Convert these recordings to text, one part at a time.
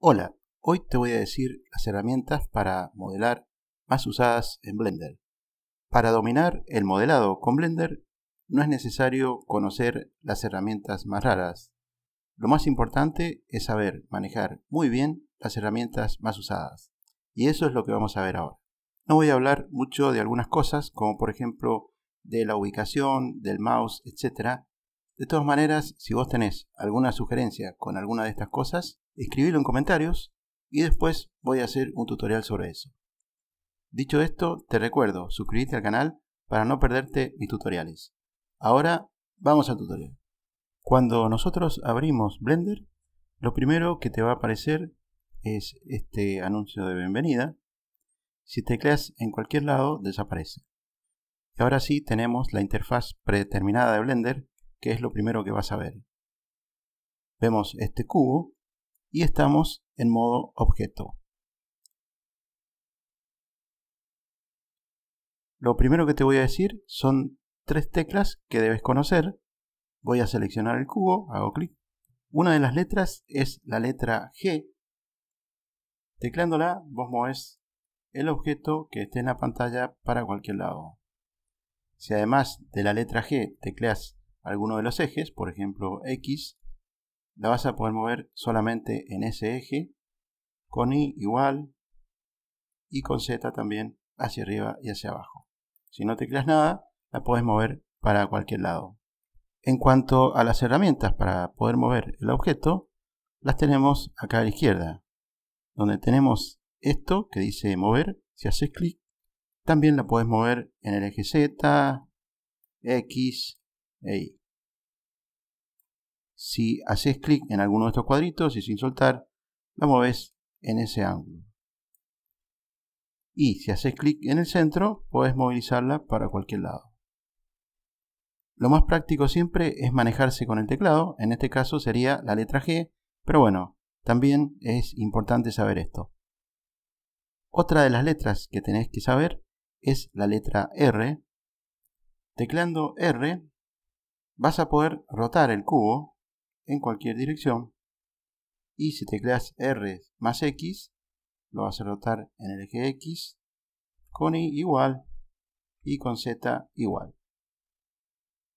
Hola, hoy te voy a decir las herramientas para modelar más usadas en Blender. Para dominar el modelado con Blender no es necesario conocer las herramientas más raras. Lo más importante es saber manejar muy bien las herramientas más usadas. Y eso es lo que vamos a ver ahora. No voy a hablar mucho de algunas cosas, como por ejemplo de la ubicación, del mouse, etc. De todas maneras, si vos tenés alguna sugerencia con alguna de estas cosas, escribilo en comentarios y después voy a hacer un tutorial sobre eso. Dicho esto, te recuerdo, suscríbete al canal para no perderte mis tutoriales. Ahora vamos al tutorial. Cuando nosotros abrimos Blender, lo primero que te va a aparecer es este anuncio de bienvenida. Si tecleas en cualquier lado, desaparece. Y ahora sí tenemos la interfaz predeterminada de Blender, que es lo primero que vas a ver. Vemos este cubo y estamos en modo objeto. Lo primero que te voy a decir son tres teclas que debes conocer. Voy a seleccionar el cubo, hago clic. Una de las letras es la letra G. Tecleándola, vos mueves el objeto que esté en la pantalla para cualquier lado. Si además de la letra G tecleas alguno de los ejes, por ejemplo X, la vas a poder mover solamente en ese eje, con Y igual y con Z también hacia arriba y hacia abajo. Si no te creas nada, la puedes mover para cualquier lado. En cuanto a las herramientas para poder mover el objeto, las tenemos acá a la izquierda, donde tenemos esto que dice mover, si haces clic, también la puedes mover en el eje Z, X e Y. Si haces clic en alguno de estos cuadritos y sin soltar, la mueves en ese ángulo. Y si haces clic en el centro, puedes movilizarla para cualquier lado. Lo más práctico siempre es manejarse con el teclado, en este caso sería la letra G, pero bueno, también es importante saber esto. Otra de las letras que tenés que saber es la letra R. Tecleando R vas a poder rotar el cubo en cualquier dirección. Y si tecleas R más X, lo vas a rotar en el eje X, con Y igual y con Z igual.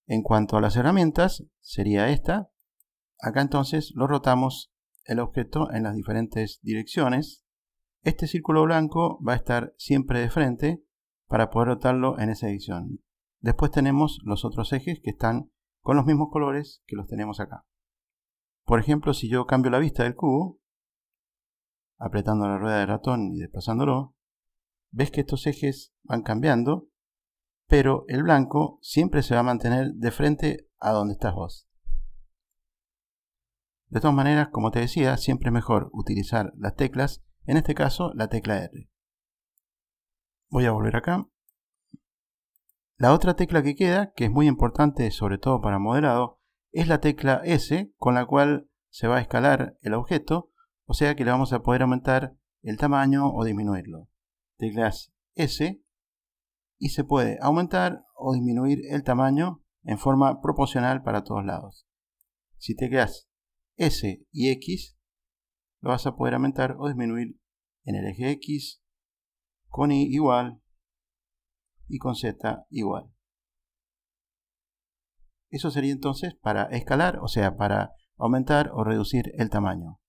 En cuanto a las herramientas, sería esta. Acá entonces lo rotamos el objeto en las diferentes direcciones. Este círculo blanco va a estar siempre de frente para poder rotarlo en esa edición. Después tenemos los otros ejes que están con los mismos colores que los tenemos acá. Por ejemplo, si yo cambio la vista del cubo, apretando la rueda del ratón y desplazándolo, ves que estos ejes van cambiando, pero el blanco siempre se va a mantener de frente a donde estás vos. De todas maneras, como te decía, siempre es mejor utilizar las teclas, en este caso la tecla R. Voy a volver acá. La otra tecla que queda, que es muy importante sobre todo para modelado, es la tecla S con la cual se va a escalar el objeto, o sea que le vamos a poder aumentar el tamaño o disminuirlo. Teclas S y se puede aumentar o disminuir el tamaño en forma proporcional para todos lados. Si teclas S y X, lo vas a poder aumentar o disminuir en el eje X, con Y igual y con Z igual. Eso sería entonces para escalar, o sea, para aumentar o reducir el tamaño.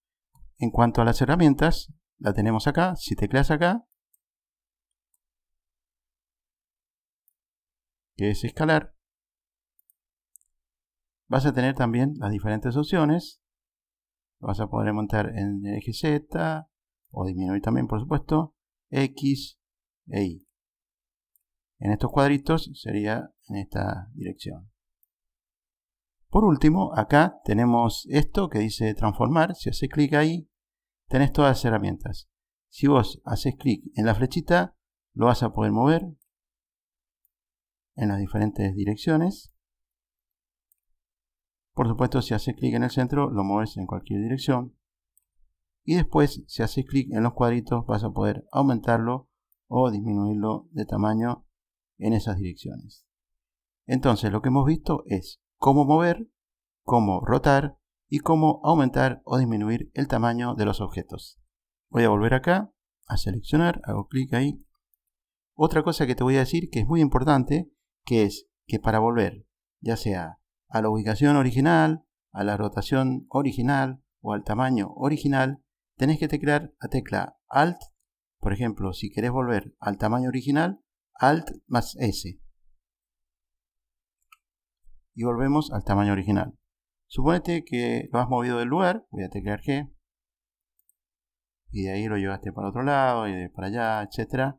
En cuanto a las herramientas, la tenemos acá. Si tecleas acá, que es escalar, vas a tener también las diferentes opciones. vas a poder montar en el eje Z, o disminuir también, por supuesto, X e Y. En estos cuadritos sería en esta dirección. Por último, acá tenemos esto que dice transformar. Si haces clic ahí, tenés todas las herramientas. Si vos haces clic en la flechita, lo vas a poder mover en las diferentes direcciones. Por supuesto, si haces clic en el centro, lo mueves en cualquier dirección. Y después, si haces clic en los cuadritos, vas a poder aumentarlo o disminuirlo de tamaño en esas direcciones. Entonces, lo que hemos visto es cómo mover, cómo rotar y cómo aumentar o disminuir el tamaño de los objetos. Voy a volver acá, a seleccionar, hago clic ahí. Otra cosa que te voy a decir que es muy importante, que es que para volver, ya sea a la ubicación original, a la rotación original o al tamaño original, tenés que teclear la tecla Alt. Por ejemplo, si querés volver al tamaño original, Alt más S y volvemos al tamaño original. Suponete que lo has movido del lugar, voy a teclear G, y de ahí lo llevaste para otro lado, y de para allá, etc.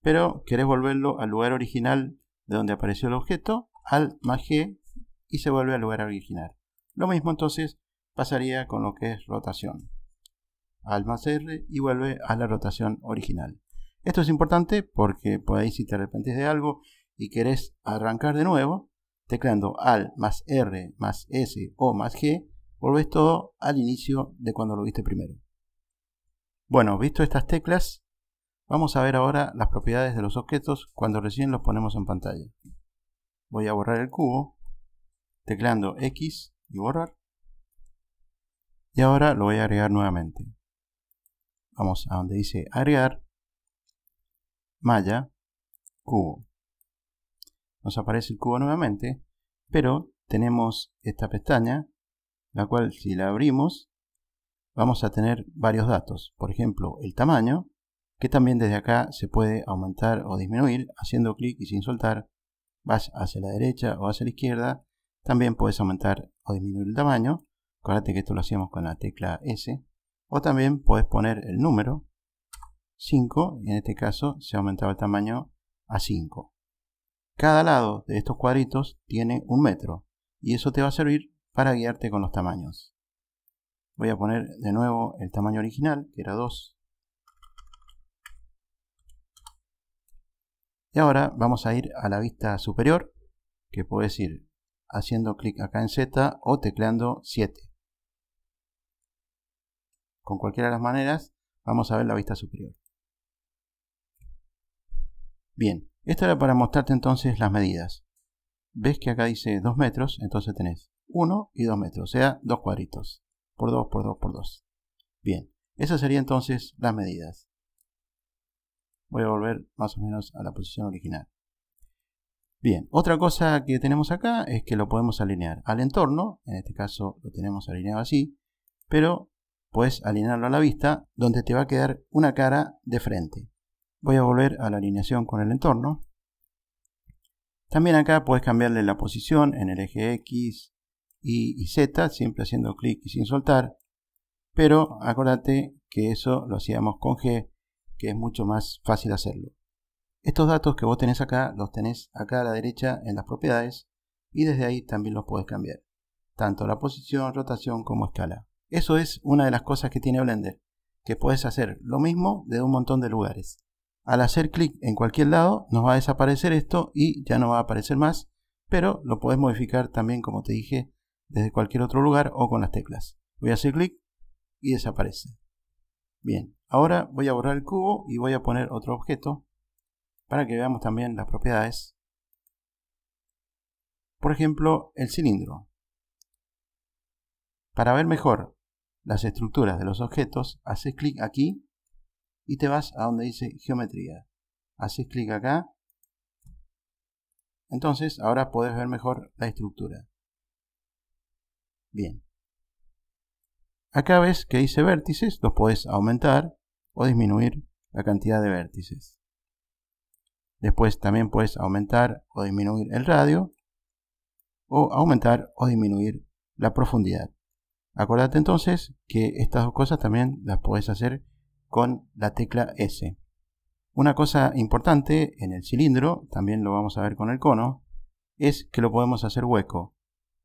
Pero querés volverlo al lugar original de donde apareció el objeto, al más G, y se vuelve al lugar original. Lo mismo entonces pasaría con lo que es rotación. Al más R y vuelve a la rotación original. Esto es importante porque podéis ahí si te arrepentís de algo y querés arrancar de nuevo, teclando al más R más S o más G, volvés todo al inicio de cuando lo viste primero. Bueno, visto estas teclas, vamos a ver ahora las propiedades de los objetos cuando recién los ponemos en pantalla. Voy a borrar el cubo, teclando X y borrar. Y ahora lo voy a agregar nuevamente. Vamos a donde dice agregar, malla, cubo nos aparece el cubo nuevamente, pero tenemos esta pestaña, la cual si la abrimos, vamos a tener varios datos. Por ejemplo, el tamaño, que también desde acá se puede aumentar o disminuir haciendo clic y sin soltar. Vas hacia la derecha o hacia la izquierda. También puedes aumentar o disminuir el tamaño. Acuérdate que esto lo hacíamos con la tecla S. O también puedes poner el número 5. En este caso se ha aumentado el tamaño a 5. Cada lado de estos cuadritos tiene un metro y eso te va a servir para guiarte con los tamaños. Voy a poner de nuevo el tamaño original, que era 2. Y ahora vamos a ir a la vista superior, que puedes ir haciendo clic acá en Z o tecleando 7. Con cualquiera de las maneras, vamos a ver la vista superior. Bien, esto era para mostrarte entonces las medidas. Ves que acá dice 2 metros, entonces tenés 1 y 2 metros, o sea, 2 cuadritos. Por 2, por 2, por 2. Bien, esas serían entonces las medidas. Voy a volver más o menos a la posición original. Bien, otra cosa que tenemos acá es que lo podemos alinear al entorno, en este caso lo tenemos alineado así, pero puedes alinearlo a la vista, donde te va a quedar una cara de frente voy a volver a la alineación con el entorno. También acá puedes cambiarle la posición en el eje X, Y y Z, siempre haciendo clic y sin soltar. Pero acordate que eso lo hacíamos con G, que es mucho más fácil hacerlo. Estos datos que vos tenés acá, los tenés acá a la derecha en las propiedades y desde ahí también los puedes cambiar. Tanto la posición, rotación como escala. Eso es una de las cosas que tiene Blender, que puedes hacer lo mismo de un montón de lugares. Al hacer clic en cualquier lado nos va a desaparecer esto y ya no va a aparecer más, pero lo podés modificar también como te dije desde cualquier otro lugar o con las teclas. Voy a hacer clic y desaparece. Bien, ahora voy a borrar el cubo y voy a poner otro objeto para que veamos también las propiedades. Por ejemplo, el cilindro. Para ver mejor las estructuras de los objetos, haces clic aquí y te vas a donde dice geometría. Haces clic acá. Entonces ahora podés ver mejor la estructura. Bien. Acá ves que dice vértices, los podés aumentar o disminuir la cantidad de vértices. Después también puedes aumentar o disminuir el radio o aumentar o disminuir la profundidad. Acordate entonces que estas dos cosas también las podés hacer con la tecla S. Una cosa importante en el cilindro, también lo vamos a ver con el cono, es que lo podemos hacer hueco.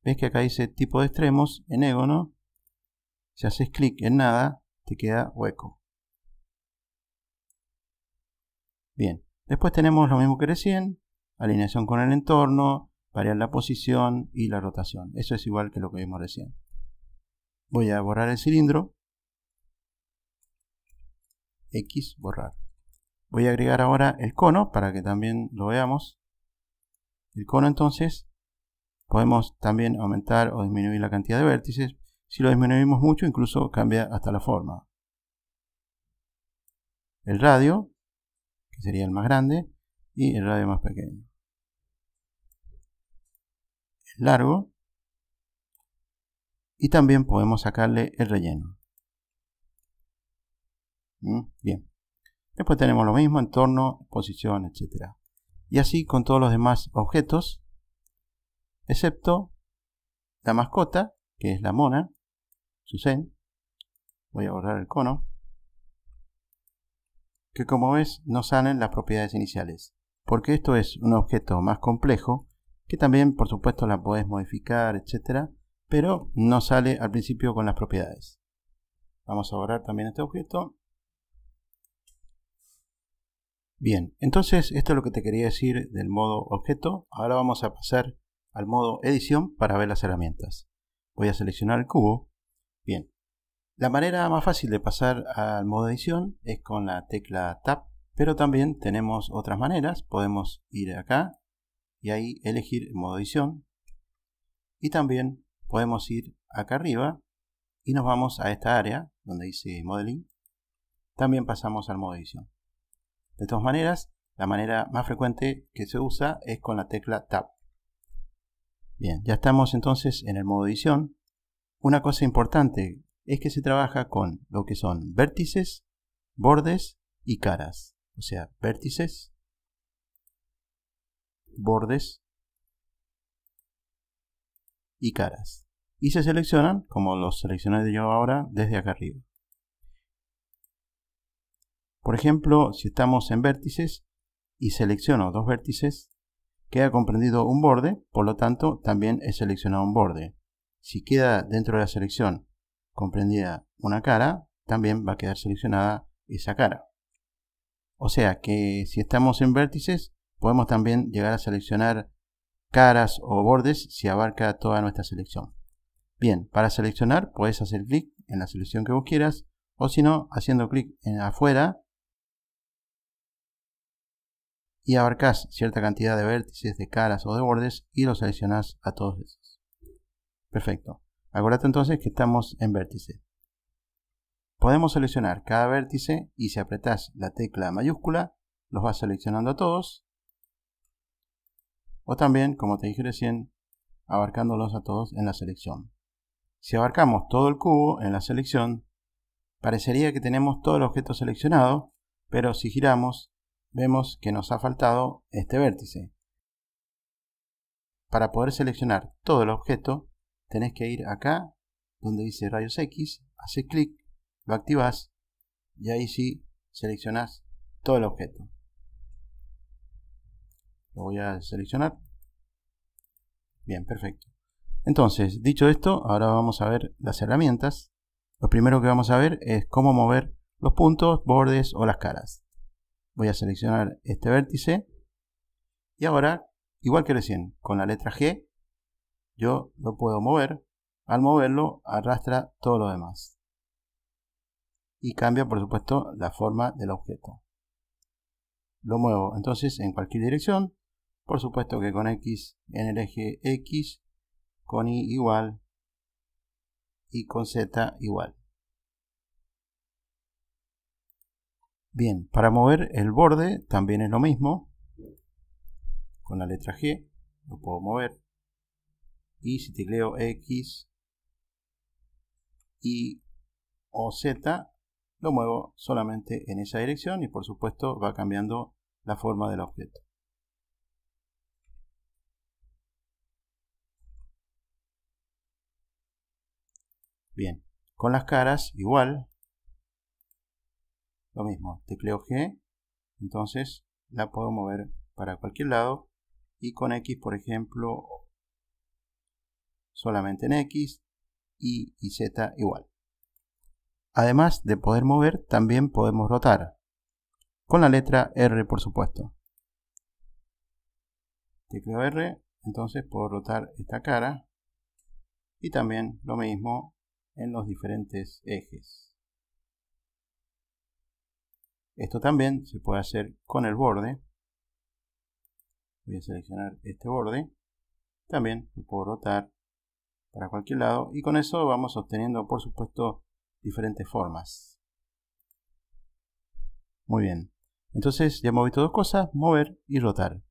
¿Ves que acá dice tipo de extremos, En égono. Si haces clic en nada, te queda hueco. Bien, después tenemos lo mismo que recién, alineación con el entorno, variar la posición y la rotación. Eso es igual que lo que vimos recién. Voy a borrar el cilindro. X, borrar. Voy a agregar ahora el cono para que también lo veamos. El cono entonces, podemos también aumentar o disminuir la cantidad de vértices. Si lo disminuimos mucho, incluso cambia hasta la forma. El radio, que sería el más grande, y el radio más pequeño. El largo. Y también podemos sacarle el relleno. ¿Mm? Bien. Después tenemos lo mismo, entorno, posición, etc. Y así con todos los demás objetos, excepto la mascota, que es la mona, Susen. Voy a borrar el cono. Que como ves, no salen las propiedades iniciales. Porque esto es un objeto más complejo, que también por supuesto la puedes modificar, etc. Pero no sale al principio con las propiedades. Vamos a borrar también este objeto Bien, entonces esto es lo que te quería decir del modo objeto. Ahora vamos a pasar al modo edición para ver las herramientas. Voy a seleccionar el cubo. Bien, la manera más fácil de pasar al modo edición es con la tecla Tab, pero también tenemos otras maneras. Podemos ir acá y ahí elegir modo edición. Y también podemos ir acá arriba y nos vamos a esta área donde dice Modeling. También pasamos al modo edición. De todas maneras, la manera más frecuente que se usa es con la tecla Tab. Bien, ya estamos entonces en el modo edición. Una cosa importante es que se trabaja con lo que son vértices, bordes y caras. O sea, vértices, bordes y caras. Y se seleccionan, como los seleccioné yo ahora, desde acá arriba. Por ejemplo, si estamos en vértices y selecciono dos vértices, queda comprendido un borde, por lo tanto también he seleccionado un borde. Si queda dentro de la selección comprendida una cara, también va a quedar seleccionada esa cara. O sea que si estamos en vértices, podemos también llegar a seleccionar caras o bordes si abarca toda nuestra selección. Bien, para seleccionar puedes hacer clic en la selección que vos quieras o si no, haciendo clic en afuera y abarcas cierta cantidad de vértices, de caras o de bordes y los seleccionas a todos esos. Perfecto. Acuérdate entonces que estamos en vértice. Podemos seleccionar cada vértice y si apretas la tecla mayúscula los vas seleccionando a todos. O también, como te dije recién, abarcándolos a todos en la selección. Si abarcamos todo el cubo en la selección, parecería que tenemos todo el objeto seleccionado, pero si giramos vemos que nos ha faltado este vértice. Para poder seleccionar todo el objeto, tenés que ir acá, donde dice rayos X, hace clic, lo activas y ahí sí seleccionás todo el objeto. Lo voy a seleccionar. Bien, perfecto. Entonces, dicho esto, ahora vamos a ver las herramientas. Lo primero que vamos a ver es cómo mover los puntos, bordes o las caras voy a seleccionar este vértice y ahora, igual que recién, con la letra G, yo lo puedo mover. Al moverlo, arrastra todo lo demás. Y cambia, por supuesto, la forma del objeto. Lo muevo entonces en cualquier dirección. Por supuesto que con X en el eje X, con Y igual y con Z igual. Bien, para mover el borde también es lo mismo. Con la letra G lo puedo mover. Y si tecleo X, Y o Z, lo muevo solamente en esa dirección y por supuesto va cambiando la forma del objeto. Bien, con las caras igual, lo mismo, tecleo G, entonces la puedo mover para cualquier lado y con X, por ejemplo, solamente en X y, y Z igual. Además de poder mover, también podemos rotar. Con la letra R, por supuesto. Tecleo R, entonces puedo rotar esta cara. Y también lo mismo en los diferentes ejes. Esto también se puede hacer con el borde. Voy a seleccionar este borde. También lo puedo rotar para cualquier lado. Y con eso vamos obteniendo, por supuesto, diferentes formas. Muy bien. Entonces ya hemos visto dos cosas, mover y rotar.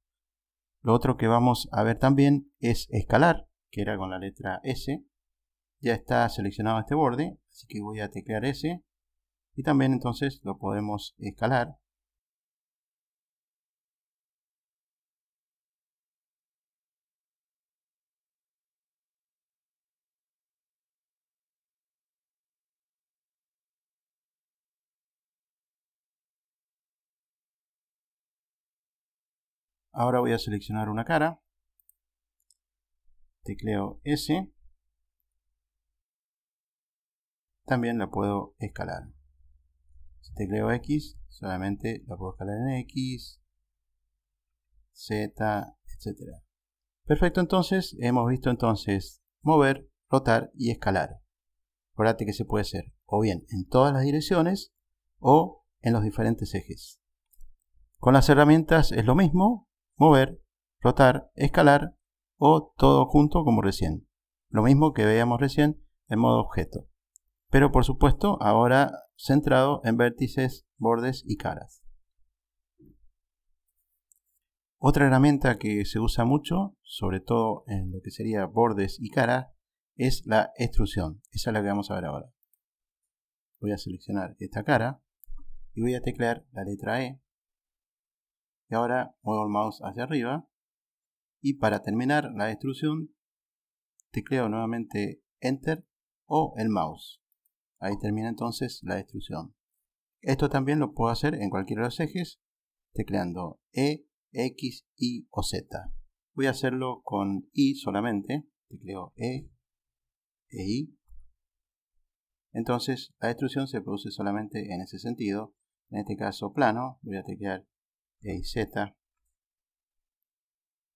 Lo otro que vamos a ver también es escalar, que era con la letra S. Ya está seleccionado este borde, así que voy a teclear S y también entonces lo podemos escalar Ahora voy a seleccionar una cara, tecleo S, también la puedo escalar. Si tecleo X, solamente la puedo escalar en X, Z, etc. Perfecto, entonces hemos visto entonces mover, rotar y escalar. Acuérdate que se puede hacer o bien en todas las direcciones o en los diferentes ejes. Con las herramientas es lo mismo, mover, rotar, escalar o todo junto como recién. Lo mismo que veíamos recién en modo objeto pero por supuesto ahora centrado en vértices, bordes y caras. Otra herramienta que se usa mucho, sobre todo en lo que sería bordes y caras, es la extrusión. Esa es la que vamos a ver ahora. Voy a seleccionar esta cara y voy a teclear la letra E. Y ahora muevo el mouse hacia arriba. Y para terminar la extrusión, tecleo nuevamente Enter o el mouse. Ahí termina entonces la destrucción. Esto también lo puedo hacer en cualquiera de los ejes, tecleando E, X, Y o Z. Voy a hacerlo con I solamente, tecleo E e I. Entonces la destrucción se produce solamente en ese sentido. En este caso plano, voy a teclear E y Z.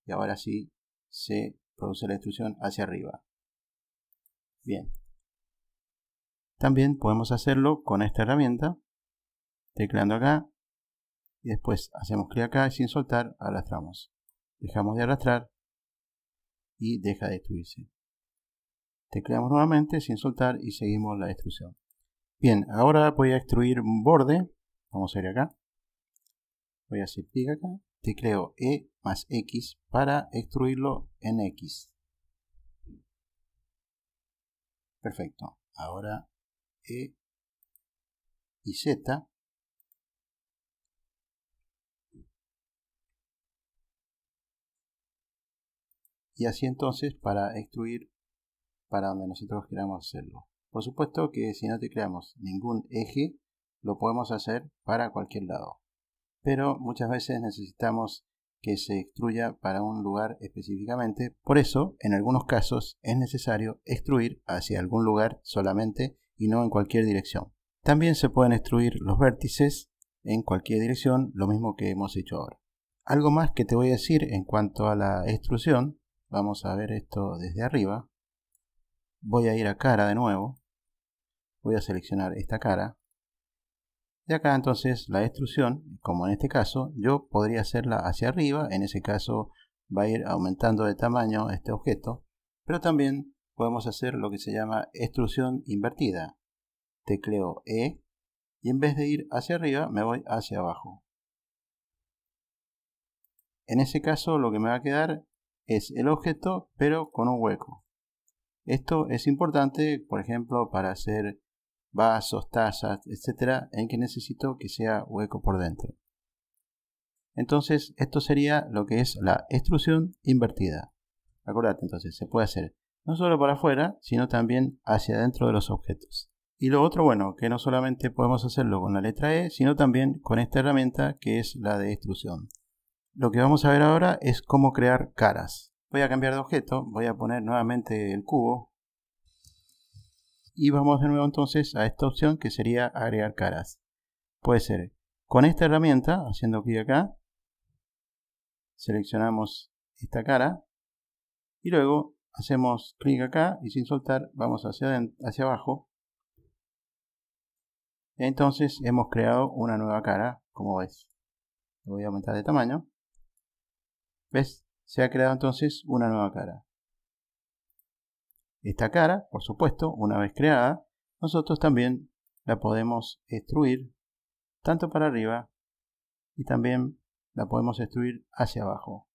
Y ahora sí se produce la destrucción hacia arriba. Bien, también podemos hacerlo con esta herramienta, tecleando acá y después hacemos clic acá y sin soltar arrastramos. Dejamos de arrastrar y deja de destruirse. Tecleamos nuevamente sin soltar y seguimos la destrucción. Bien, ahora voy a extruir un borde. Vamos a ir acá. Voy a hacer clic acá. Tecleo E más X para extruirlo en X. Perfecto. Ahora e y Z. Y así entonces para extruir para donde nosotros queramos hacerlo. Por supuesto que si no te creamos ningún eje, lo podemos hacer para cualquier lado. Pero muchas veces necesitamos que se extruya para un lugar específicamente. Por eso, en algunos casos, es necesario extruir hacia algún lugar solamente y no en cualquier dirección. También se pueden extruir los vértices en cualquier dirección, lo mismo que hemos hecho ahora. Algo más que te voy a decir en cuanto a la extrusión, vamos a ver esto desde arriba. Voy a ir a cara de nuevo, voy a seleccionar esta cara. Y acá entonces la extrusión, como en este caso, yo podría hacerla hacia arriba, en ese caso va a ir aumentando de tamaño este objeto, pero también podemos hacer lo que se llama extrusión invertida. Tecleo E y en vez de ir hacia arriba me voy hacia abajo. En ese caso lo que me va a quedar es el objeto pero con un hueco. Esto es importante, por ejemplo, para hacer vasos, tazas, etcétera, en que necesito que sea hueco por dentro. Entonces, esto sería lo que es la extrusión invertida. Acordate, entonces, se puede hacer no solo para afuera, sino también hacia adentro de los objetos. Y lo otro, bueno, que no solamente podemos hacerlo con la letra E, sino también con esta herramienta que es la de extrusión. Lo que vamos a ver ahora es cómo crear caras. Voy a cambiar de objeto, voy a poner nuevamente el cubo. Y vamos de nuevo entonces a esta opción que sería agregar caras. Puede ser con esta herramienta, haciendo clic acá, seleccionamos esta cara y luego hacemos clic acá y sin soltar vamos hacia, hacia abajo. Entonces hemos creado una nueva cara, como ves. Lo voy a aumentar de tamaño. ¿Ves? Se ha creado entonces una nueva cara. Esta cara, por supuesto, una vez creada, nosotros también la podemos extruir tanto para arriba y también la podemos extruir hacia abajo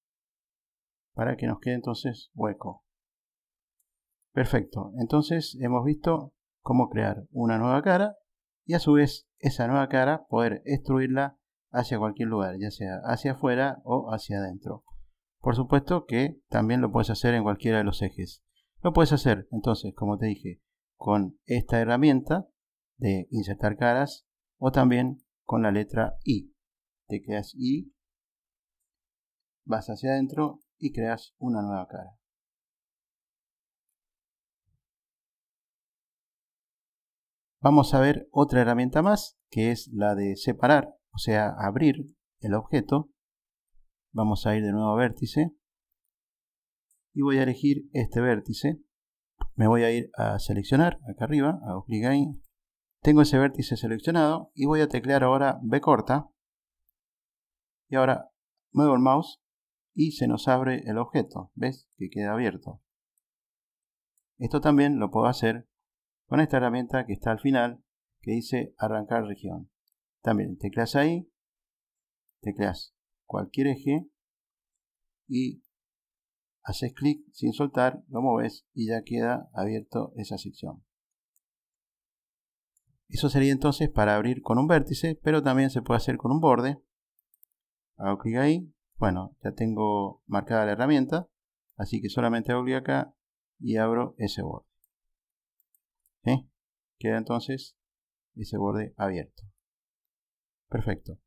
para que nos quede entonces hueco. Perfecto, entonces hemos visto cómo crear una nueva cara y a su vez esa nueva cara poder extruirla hacia cualquier lugar, ya sea hacia afuera o hacia adentro. Por supuesto que también lo puedes hacer en cualquiera de los ejes. Lo puedes hacer, entonces, como te dije, con esta herramienta de insertar caras o también con la letra I. Te creas I, vas hacia adentro y creas una nueva cara. Vamos a ver otra herramienta más, que es la de separar, o sea, abrir el objeto. Vamos a ir de nuevo a vértice. Y voy a elegir este vértice. Me voy a ir a seleccionar, acá arriba, hago clic ahí. Tengo ese vértice seleccionado y voy a teclear ahora B corta. Y ahora muevo el mouse y se nos abre el objeto. ¿Ves? Que queda abierto. Esto también lo puedo hacer con esta herramienta que está al final, que dice arrancar región. También teclas ahí, teclas cualquier eje y haces clic sin soltar, lo mueves y ya queda abierto esa sección. Eso sería entonces para abrir con un vértice, pero también se puede hacer con un borde. Hago clic ahí. Bueno, ya tengo marcada la herramienta, así que solamente hago clic acá y abro ese borde. Queda entonces ese borde abierto. Perfecto.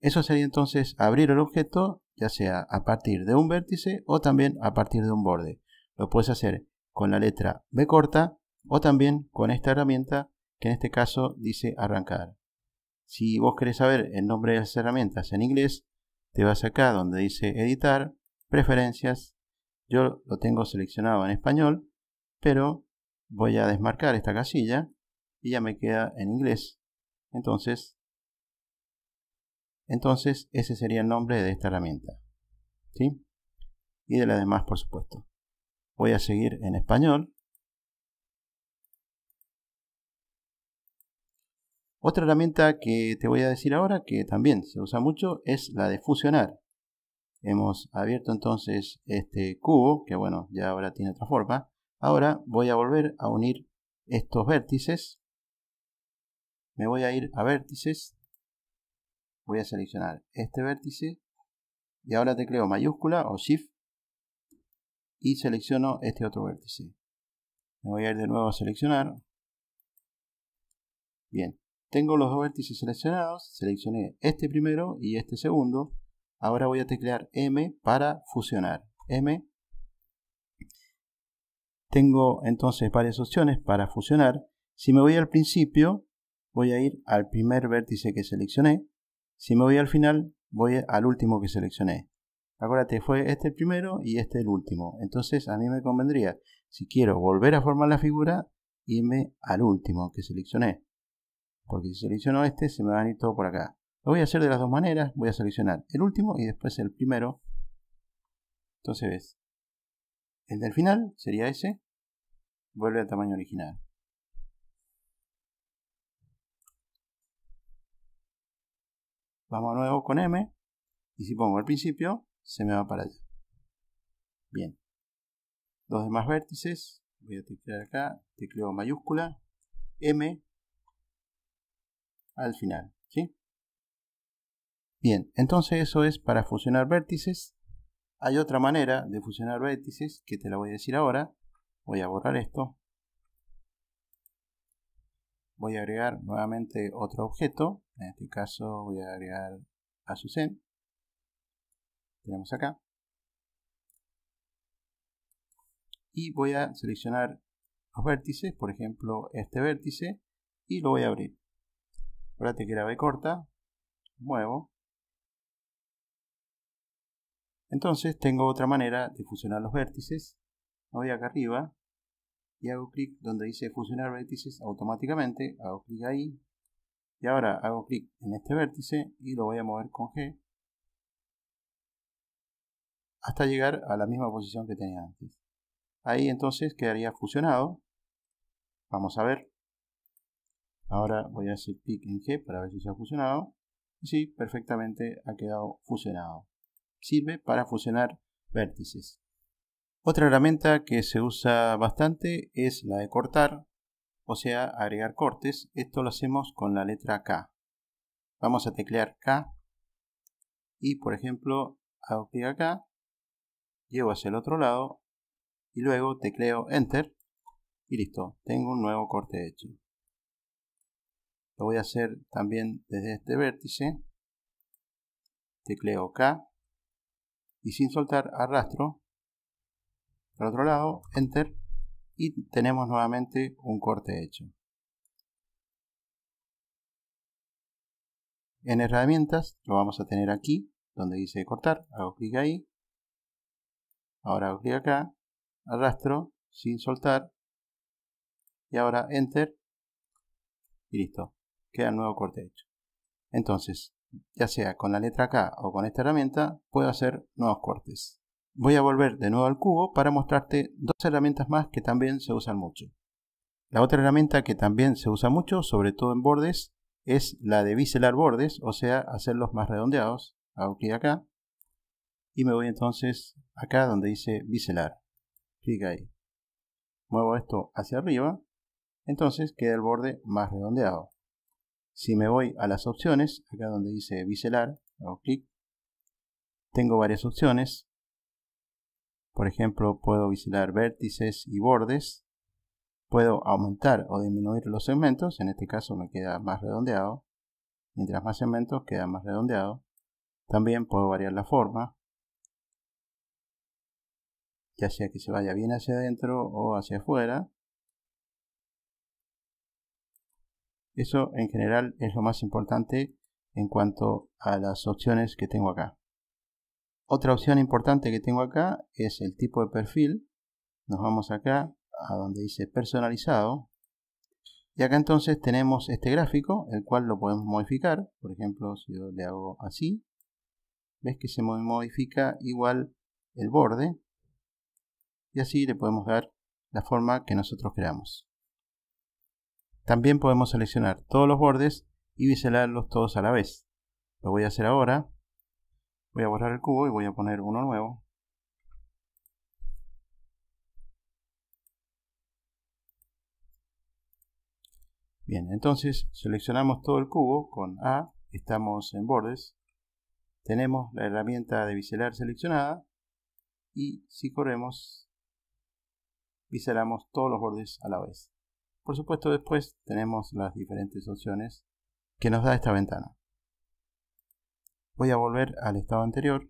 Eso sería entonces abrir el objeto, ya sea a partir de un vértice o también a partir de un borde. Lo puedes hacer con la letra B corta o también con esta herramienta que en este caso dice arrancar. Si vos querés saber el nombre de las herramientas en inglés, te vas acá donde dice editar, preferencias. Yo lo tengo seleccionado en español, pero voy a desmarcar esta casilla y ya me queda en inglés. Entonces, entonces ese sería el nombre de esta herramienta. ¿Sí? Y de las demás, por supuesto. Voy a seguir en español. Otra herramienta que te voy a decir ahora que también se usa mucho es la de fusionar. Hemos abierto entonces este cubo, que bueno, ya ahora tiene otra forma. Ahora voy a volver a unir estos vértices. Me voy a ir a vértices. Voy a seleccionar este vértice. Y ahora tecleo mayúscula o shift. Y selecciono este otro vértice. Me voy a ir de nuevo a seleccionar. Bien. Tengo los dos vértices seleccionados. Seleccioné este primero y este segundo. Ahora voy a teclear M para fusionar. M tengo entonces varias opciones para fusionar. Si me voy al principio, voy a ir al primer vértice que seleccioné. Si me voy al final, voy al último que seleccioné. Acuérdate, fue este el primero y este el último. Entonces a mí me convendría, si quiero volver a formar la figura, irme al último que seleccioné. Porque si selecciono este, se me va a ir todo por acá. Lo voy a hacer de las dos maneras. Voy a seleccionar el último y después el primero. Entonces ves. El del final sería ese. Vuelve al tamaño original. Vamos a nuevo con M. Y si pongo al principio, se me va para allá. Bien. Dos demás vértices. Voy a teclear acá. Tecleo mayúscula. M. Al final. ¿Sí? Bien. Entonces eso es para fusionar vértices. Hay otra manera de fusionar vértices que te la voy a decir ahora voy a borrar esto voy a agregar nuevamente otro objeto en este caso voy a agregar Asusen, tenemos acá y voy a seleccionar los vértices, por ejemplo este vértice y lo voy a abrir acuérdate que la B corta muevo entonces tengo otra manera de fusionar los vértices voy acá arriba y hago clic donde dice fusionar vértices automáticamente, hago clic ahí y ahora hago clic en este vértice y lo voy a mover con G hasta llegar a la misma posición que tenía antes. Ahí entonces quedaría fusionado. Vamos a ver. Ahora voy a hacer clic en G para ver si se ha fusionado. sí, perfectamente ha quedado fusionado. Sirve para fusionar vértices. Otra herramienta que se usa bastante es la de cortar, o sea, agregar cortes. Esto lo hacemos con la letra K. Vamos a teclear K y, por ejemplo, hago clic acá, llevo hacia el otro lado y luego tecleo Enter y listo, tengo un nuevo corte hecho. Lo voy a hacer también desde este vértice. Tecleo K y sin soltar arrastro al otro lado, enter, y tenemos nuevamente un corte hecho. En herramientas lo vamos a tener aquí, donde dice cortar, hago clic ahí, ahora hago clic acá, arrastro sin soltar, y ahora enter, y listo, queda nuevo corte hecho. Entonces, ya sea con la letra K o con esta herramienta, puedo hacer nuevos cortes. Voy a volver de nuevo al cubo para mostrarte dos herramientas más que también se usan mucho. La otra herramienta que también se usa mucho, sobre todo en bordes, es la de biselar bordes, o sea, hacerlos más redondeados. Hago clic acá y me voy entonces acá donde dice biselar. Clic ahí. Muevo esto hacia arriba, entonces queda el borde más redondeado. Si me voy a las opciones, acá donde dice biselar, hago clic. Tengo varias opciones, por ejemplo, puedo visilar vértices y bordes. Puedo aumentar o disminuir los segmentos. En este caso me queda más redondeado. Mientras más segmentos queda más redondeado. También puedo variar la forma. Ya sea que se vaya bien hacia adentro o hacia afuera. Eso en general es lo más importante en cuanto a las opciones que tengo acá. Otra opción importante que tengo acá es el tipo de perfil. Nos vamos acá a donde dice personalizado. Y acá entonces tenemos este gráfico, el cual lo podemos modificar. Por ejemplo, si yo le hago así, ves que se modifica igual el borde. Y así le podemos dar la forma que nosotros creamos. También podemos seleccionar todos los bordes y biselarlos todos a la vez. Lo voy a hacer ahora. Voy a borrar el cubo y voy a poner uno nuevo. Bien, entonces seleccionamos todo el cubo con A, estamos en bordes, tenemos la herramienta de biselar seleccionada y si corremos, biselamos todos los bordes a la vez. Por supuesto después tenemos las diferentes opciones que nos da esta ventana voy a volver al estado anterior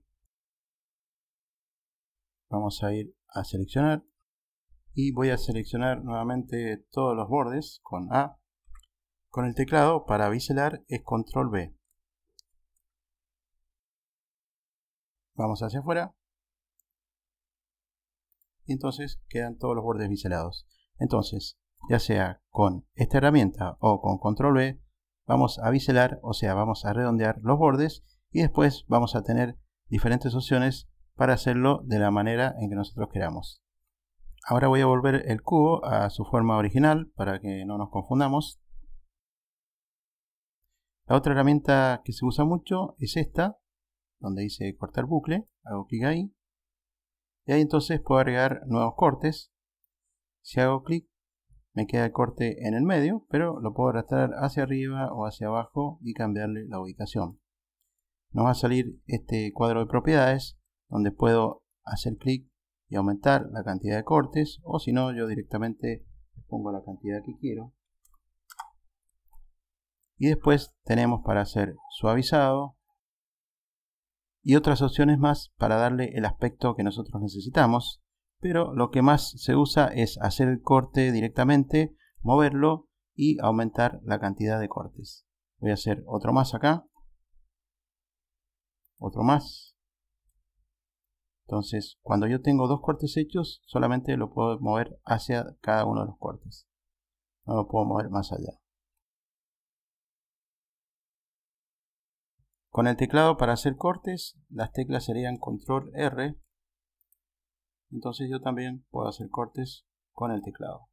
vamos a ir a seleccionar y voy a seleccionar nuevamente todos los bordes con A con el teclado para biselar es control B vamos hacia afuera y entonces quedan todos los bordes biselados entonces ya sea con esta herramienta o con control B vamos a biselar o sea vamos a redondear los bordes y después vamos a tener diferentes opciones para hacerlo de la manera en que nosotros queramos. Ahora voy a volver el cubo a su forma original para que no nos confundamos. La otra herramienta que se usa mucho es esta, donde dice cortar bucle, hago clic ahí. Y ahí entonces puedo agregar nuevos cortes. Si hago clic me queda el corte en el medio, pero lo puedo arrastrar hacia arriba o hacia abajo y cambiarle la ubicación nos va a salir este cuadro de propiedades donde puedo hacer clic y aumentar la cantidad de cortes o si no yo directamente pongo la cantidad que quiero y después tenemos para hacer suavizado y otras opciones más para darle el aspecto que nosotros necesitamos pero lo que más se usa es hacer el corte directamente moverlo y aumentar la cantidad de cortes voy a hacer otro más acá otro más. Entonces, cuando yo tengo dos cortes hechos, solamente lo puedo mover hacia cada uno de los cortes. No lo puedo mover más allá. Con el teclado para hacer cortes, las teclas serían control R. Entonces yo también puedo hacer cortes con el teclado.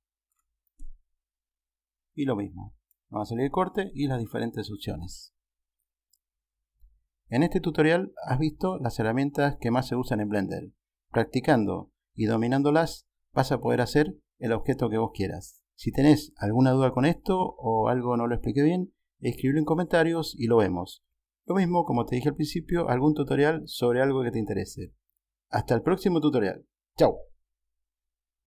Y lo mismo. Va a salir el corte y las diferentes opciones. En este tutorial has visto las herramientas que más se usan en Blender. Practicando y dominándolas vas a poder hacer el objeto que vos quieras. Si tenés alguna duda con esto o algo no lo expliqué bien, escribilo en comentarios y lo vemos. Lo mismo, como te dije al principio, algún tutorial sobre algo que te interese. Hasta el próximo tutorial. ¡Chao!